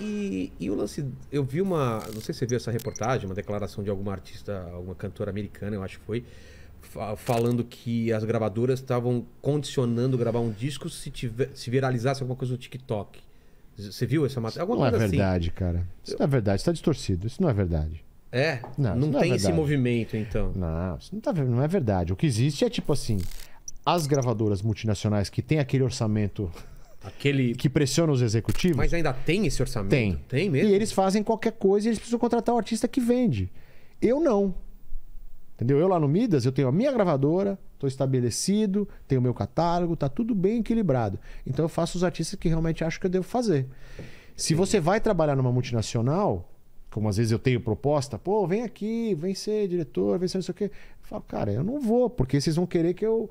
E, e, o lance, eu vi uma, não sei se você viu essa reportagem, uma declaração de alguma artista, alguma cantora americana, eu acho que foi, falando que as gravadoras estavam condicionando gravar um disco se, tiver, se viralizasse alguma coisa no TikTok. Você viu essa matéria? Alguma não é coisa é verdade, assim. cara. Isso eu... não é verdade, está distorcido, isso não é verdade. É? Não, não, não é tem é esse movimento, então. Não, isso não, tá, não é verdade. O que existe é tipo assim, as gravadoras multinacionais que têm aquele orçamento Aquele... que pressiona os executivos. Mas ainda tem esse orçamento? Tem. Tem mesmo? E eles fazem qualquer coisa e eles precisam contratar o artista que vende. Eu não. Entendeu? Eu lá no Midas, eu tenho a minha gravadora, estou estabelecido, tenho o meu catálogo, tá tudo bem equilibrado. Então eu faço os artistas que realmente acho que eu devo fazer. Se você vai trabalhar numa multinacional, como às vezes eu tenho proposta, pô, vem aqui, vem ser diretor, vem ser não sei o quê. Eu falo, cara, eu não vou, porque vocês vão querer que eu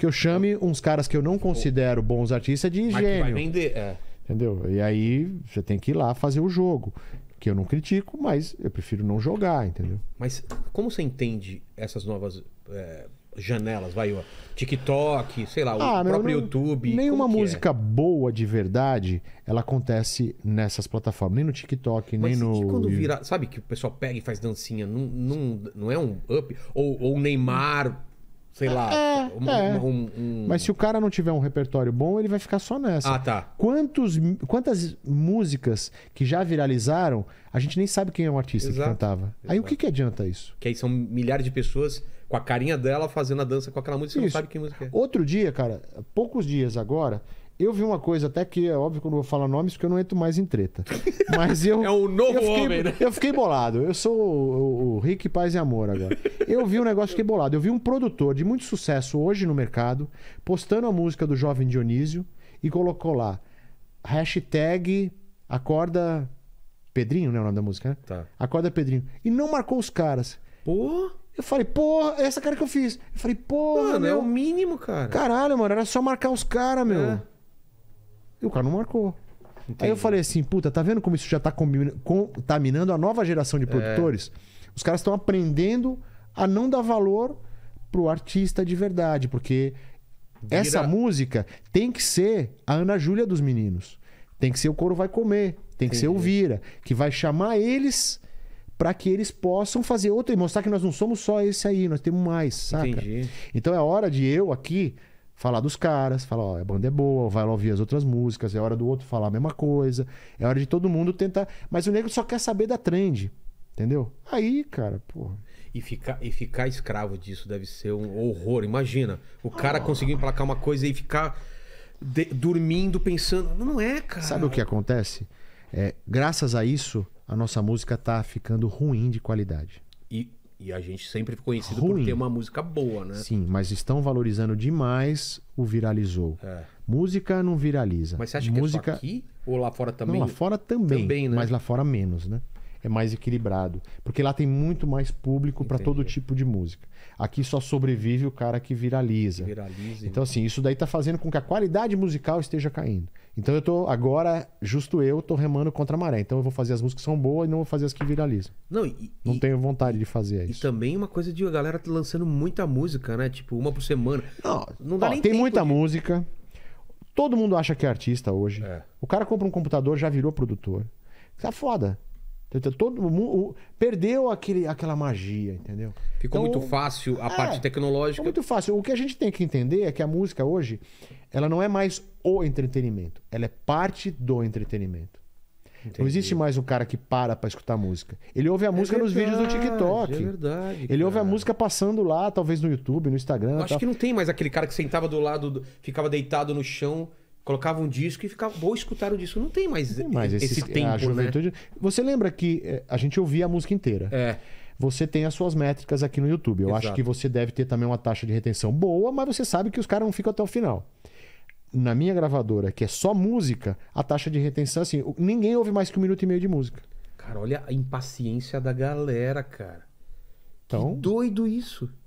que eu chame uns caras que eu não considero bons artistas de Mas Vai vender, é. Entendeu? E aí você tem que ir lá fazer o jogo. Que eu não critico, mas eu prefiro não jogar, entendeu? Mas como você entende essas novas é, janelas? Vai, o TikTok, sei lá, ah, o próprio não, YouTube. Nenhuma é? música é? boa de verdade ela acontece nessas plataformas. Nem no TikTok, mas nem no. Mas quando virar. Sabe que o pessoal pega e faz dancinha? Não, não, não é um up? Ou, o Neymar sei lá. É, um, é. Um, um, Mas se o cara não tiver um repertório bom, ele vai ficar só nessa. Ah, tá. Quantos, quantas músicas que já viralizaram, a gente nem sabe quem é o artista Exato. que cantava. Exato. Aí o que, que adianta isso? Que aí são milhares de pessoas com a carinha dela fazendo a dança com aquela música, você não sabe quem música é. Outro dia, cara, poucos dias agora, eu vi uma coisa até que é óbvio que eu não vou falar nomes porque eu não entro mais em treta. Mas eu. é o um novo eu fiquei, homem, né? Eu fiquei bolado. Eu sou o, o, o Rick Paz e Amor agora. Eu vi um negócio, fiquei bolado. Eu vi um produtor de muito sucesso hoje no mercado postando a música do Jovem Dionísio e colocou lá hashtag acorda Pedrinho, né? O nome da música, né? Tá. Acorda Pedrinho. E não marcou os caras. Pô. Eu falei, porra, é essa cara que eu fiz. Eu falei, porra. Mano, meu... é o mínimo, cara. Caralho, mano, era só marcar os caras, meu. É. E o cara não marcou. Entendi. Aí eu falei assim, puta, tá vendo como isso já tá contaminando a nova geração de é. produtores? É. Os caras estão aprendendo a não dar valor pro artista de verdade, porque Vira. essa música tem que ser a Ana Júlia dos meninos. Tem que ser o Coro Vai Comer, tem que Entendi. ser o Vira, que vai chamar eles para que eles possam fazer outra e mostrar que nós não somos só esse aí, nós temos mais, saca? Entendi. Então é hora de eu aqui falar dos caras, falar, ó, a banda é boa, vai lá ouvir as outras músicas, é hora do outro falar a mesma coisa, é hora de todo mundo tentar. Mas o negro só quer saber da trend, entendeu? Aí, cara, porra. E ficar, e ficar escravo disso deve ser um horror. Imagina, o cara ah. conseguir emplacar uma coisa e ficar de, dormindo, pensando. Não é, cara. Sabe o que acontece? É, graças a isso, a nossa música tá ficando ruim de qualidade. E e a gente sempre ficou conhecido Ruim. por ter uma música boa, né? Sim, mas estão valorizando demais o viralizou. É. Música não viraliza. Mas você acha música... que é só aqui ou lá fora também? Não, lá fora também, também né? mas lá fora menos, né? é mais equilibrado. Porque lá tem muito mais público para todo tipo de música. Aqui só sobrevive o cara que viraliza. viraliza então, assim, isso daí está fazendo com que a qualidade musical esteja caindo. Então eu tô agora, justo eu, tô remando contra a maré. Então eu vou fazer as músicas que são boas e não vou fazer as que viralizam. Não, e, não e, tenho vontade de fazer isso. E também uma coisa de a galera lançando muita música, né? Tipo, uma por semana. Não, não dá ó, nem Tem muita de... música. Todo mundo acha que é artista hoje. É. O cara compra um computador, já virou produtor. Tá foda. Todo mundo perdeu aquele, aquela magia, entendeu? Ficou então, muito fácil a é, parte tecnológica. Muito fácil. O que a gente tem que entender é que a música hoje, ela não é mais o entretenimento, ela é parte do entretenimento. Entendi. Não existe mais um cara que para para escutar música. Ele ouve a é música é verdade, nos vídeos do TikTok. É verdade. Cara. Ele ouve a música passando lá, talvez no YouTube, no Instagram. Eu acho tal. que não tem mais aquele cara que sentava do lado, ficava deitado no chão colocava um disco e ficava vou escutar o disco. Não tem mais, não tem mais esse, esse tempo, a juventude... né? Você lembra que eh, a gente ouvia a música inteira? É. Você tem as suas métricas aqui no YouTube. Eu Exato. acho que você deve ter também uma taxa de retenção boa, mas você sabe que os caras não ficam até o final. Na minha gravadora, que é só música, a taxa de retenção, é assim, ninguém ouve mais que um minuto e meio de música. Cara, olha a impaciência da galera, cara. Então... Que doido isso.